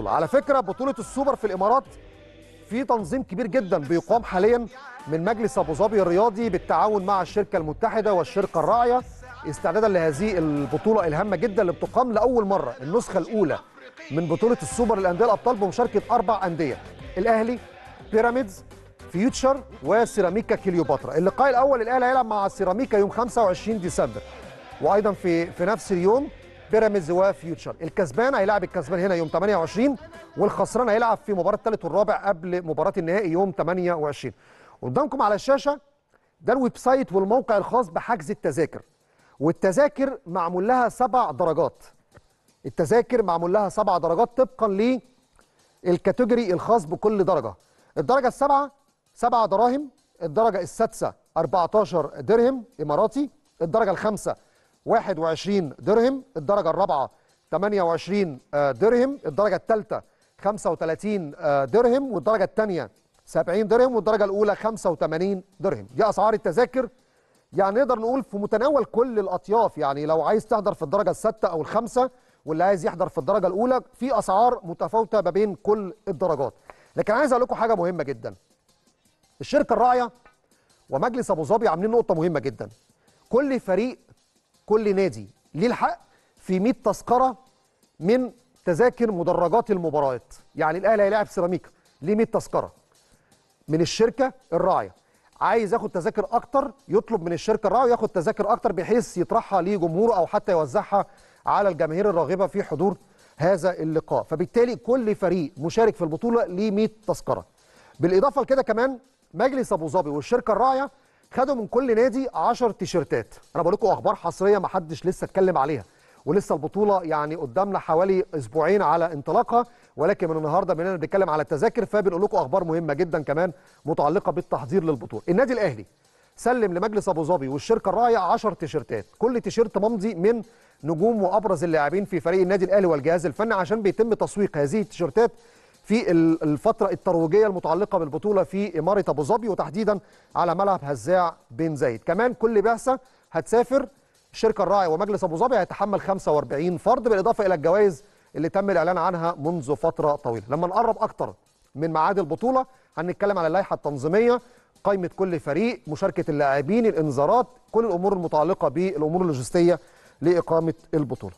البطوله على فكره بطوله السوبر في الامارات في تنظيم كبير جدا بيقام حاليا من مجلس ابو ظبي الرياضي بالتعاون مع الشركه المتحده والشركه الراعيه استعدادا لهذه البطوله الهامه جدا اللي بتقام لاول مره النسخه الاولى من بطوله السوبر للانديه الابطال بمشاركه اربع انديه الاهلي بيراميدز فيوتشر وسيراميكا كليوباترا اللقاء الاول الاهلي هيلعب مع سيراميكا يوم 25 ديسمبر وايضا في في نفس اليوم بيراميدز وفيوتشر الكسبان هيلاعب الكسبان هنا يوم 28 والخسران هيلعب في مباراه الثالث والرابع قبل مباراه النهائي يوم 28 قدامكم على الشاشه ده الويب سايت والموقع الخاص بحجز التذاكر والتذاكر معمول لها سبع درجات التذاكر معمول لها سبع درجات طبقا للكاتيجوري الخاص بكل درجه الدرجه السابعه سبعة دراهم الدرجه السادسه 14 درهم اماراتي الدرجه الخامسه 21 درهم الدرجة الرابعة 28 آه، درهم الدرجة الثالثة 35 آه، درهم والدرجة الثانية 70 درهم والدرجة الأولى 85 درهم دي أسعار التذاكر يعني نقدر نقول في متناول كل الأطياف يعني لو عايز تحضر في الدرجة الستة أو الخامسة واللي عايز يحضر في الدرجة الأولى في أسعار متفاوتة ما بين كل الدرجات لكن عايز أقول لكم حاجة مهمة جدا الشركة الراعية ومجلس أبو ظبي عاملين نقطة مهمة جدا كل فريق كل نادي ليه الحق في 100 تذكره من تذاكر مدرجات المباريات يعني الاهلي هيلاعب سيراميكا ليه 100 تذكره من الشركه الراعيه عايز ياخد تذاكر اكتر يطلب من الشركه الراعيه ياخد تذاكر اكتر بحيث يطرحها لجمهوره او حتى يوزعها على الجماهير الراغبه في حضور هذا اللقاء فبالتالي كل فريق مشارك في البطوله ليه 100 تذكره بالاضافه لكده كمان مجلس ابو ظبي والشركه الراعيه خدوا من كل نادي 10 تيشيرتات انا بقول لكم اخبار حصريه ما حدش لسه اتكلم عليها ولسه البطوله يعني قدامنا حوالي اسبوعين على انطلاقها ولكن من النهارده بما بنتكلم على التذاكر فبنقول لكم اخبار مهمه جدا كمان متعلقه بالتحضير للبطوله النادي الاهلي سلم لمجلس ابو ظبي والشركه الراعيه 10 تيشيرتات كل تيشيرت ممضي من نجوم وابرز اللاعبين في فريق النادي الاهلي والجهاز الفني عشان بيتم تسويق هذه التيشيرتات في الفترة الترويجية المتعلقة بالبطولة في إمارة أبو ظبي وتحديدا على ملعب هزاع بن زايد كمان كل بعثة هتسافر الشركة الراعي ومجلس أبو ظبي هيتحمل 45 فرد بالإضافة إلى الجوائز اللي تم الإعلان عنها منذ فترة طويلة لما نقرب أكتر من معاد البطولة هنتكلم على اللائحة التنظيمية قائمة كل فريق مشاركة اللاعبين الإنذارات كل الأمور المتعلقة بالأمور اللوجستية لإقامة البطولة